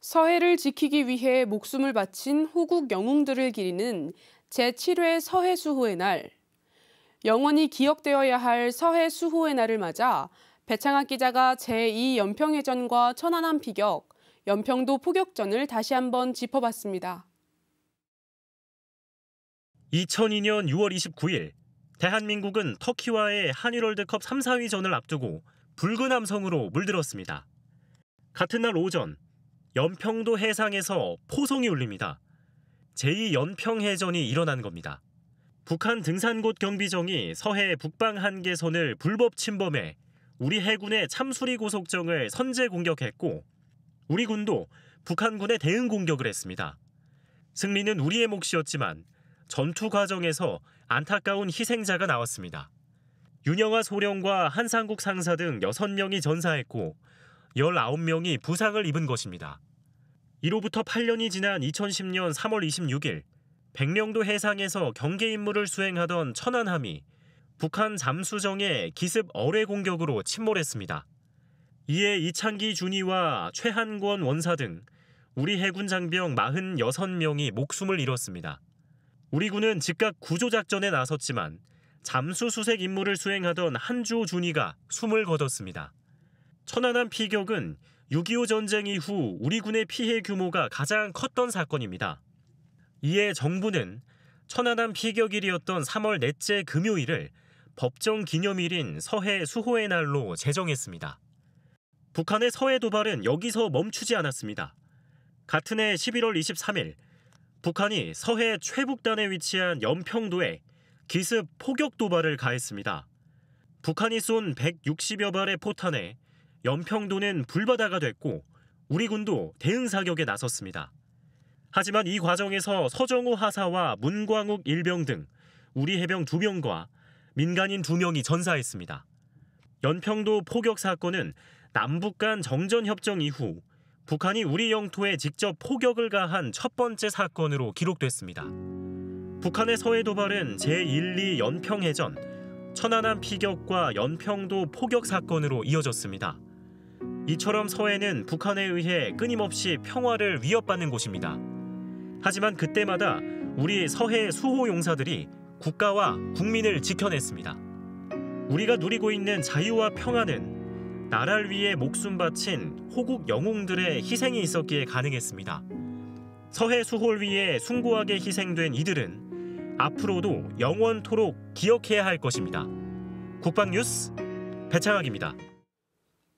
서해를 지키기 위해 목숨을 바친 호국 영웅들을 기리는 제7회 서해수호의 날. 영원히 기억되어야 할 서해수호의 날을 맞아 배창학 기자가 제2연평해전과 천안함 피격, 연평도 포격전을 다시 한번 짚어봤습니다. 2002년 6월 29일 대한민국은 터키와의 한일월드컵 3, 4위전을 앞두고 붉은 함성으로 물들었습니다. 같은 날 오전 연평도 해상에서 포성이 울립니다. 제2연평해전이 일어난 겁니다. 북한 등산곳 경비정이 서해 북방 한계선을 불법 침범해 우리 해군의 참수리 고속정을 선제 공격했고 우리 군도 북한군의 대응 공격을 했습니다. 승리는 우리의 몫이었지만 전투 과정에서 안타까운 희생자가 나왔습니다. 윤영아 소령과 한상국 상사 등 6명이 전사했고 19명이 부상을 입은 것입니다. 이로부터 8년이 지난 2010년 3월 26일 백령도 해상에서 경계 임무를 수행하던 천안함이 북한 잠수정의 기습 어뢰 공격으로 침몰했습니다. 이에 이창기 준이와 최한권 원사 등 우리 해군 장병 46명이 목숨을 잃었습니다. 우리 군은 즉각 구조작전에 나섰지만 잠수 수색 임무를 수행하던 한주 준이가 숨을 거뒀습니다. 천안함 피격은 6.25 전쟁 이후 우리 군의 피해 규모가 가장 컸던 사건입니다. 이에 정부는 천안함 피격일이었던 3월 넷째 금요일을 법정 기념일인 서해 수호의 날로 제정했습니다. 북한의 서해 도발은 여기서 멈추지 않았습니다. 같은 해 11월 23일 북한이 서해 최북단에 위치한 연평도에 기습 포격 도발을 가했습니다. 북한이 쏜 160여 발의 포탄에 연평도는 불바다가 됐고 우리 군도 대응 사격에 나섰습니다. 하지만 이 과정에서 서정호 하사와 문광욱 일병 등 우리 해병 두명과 민간인 두명이 전사했습니다. 연평도 포격 사건은 남북 간 정전협정 이후 북한이 우리 영토에 직접 포격을 가한 첫 번째 사건으로 기록됐습니다. 북한의 서해 도발은 제1, 2 연평해전, 천안함 피격과 연평도 포격 사건으로 이어졌습니다. 이처럼 서해는 북한에 의해 끊임없이 평화를 위협받는 곳입니다. 하지만 그때마다 우리 서해 수호 용사들이 국가와 국민을 지켜냈습니다. 우리가 누리고 있는 자유와 평화는 나라를 위해 목숨 바친 호국 영웅들의 희생이 있었기에 가능했습니다. 서해 수호를 위해 숭고하게 희생된 이들은 앞으로도 영원토록 기억해야 할 것입니다. 국방뉴스 배창학입니다.